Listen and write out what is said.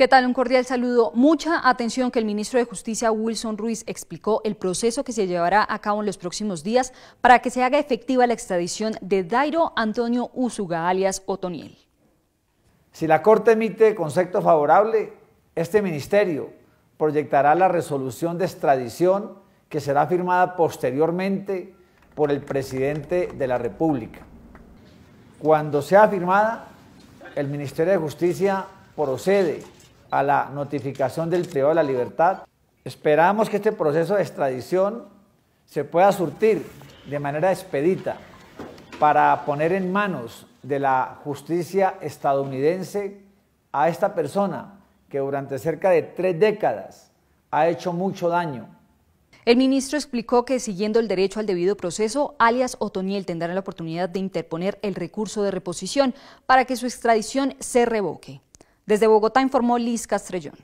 ¿Qué tal? Un cordial saludo. Mucha atención que el ministro de Justicia Wilson Ruiz explicó el proceso que se llevará a cabo en los próximos días para que se haga efectiva la extradición de Dairo Antonio Usuga, alias Otoniel. Si la Corte emite concepto favorable, este ministerio proyectará la resolución de extradición que será firmada posteriormente por el presidente de la República. Cuando sea firmada, el Ministerio de Justicia procede a la notificación del privado de la libertad. Esperamos que este proceso de extradición se pueda surtir de manera expedita para poner en manos de la justicia estadounidense a esta persona que durante cerca de tres décadas ha hecho mucho daño el ministro explicó que siguiendo el derecho al debido proceso, alias Otoniel tendrá la oportunidad de interponer el recurso de reposición para que su extradición se revoque. Desde Bogotá informó Liz Castrellón.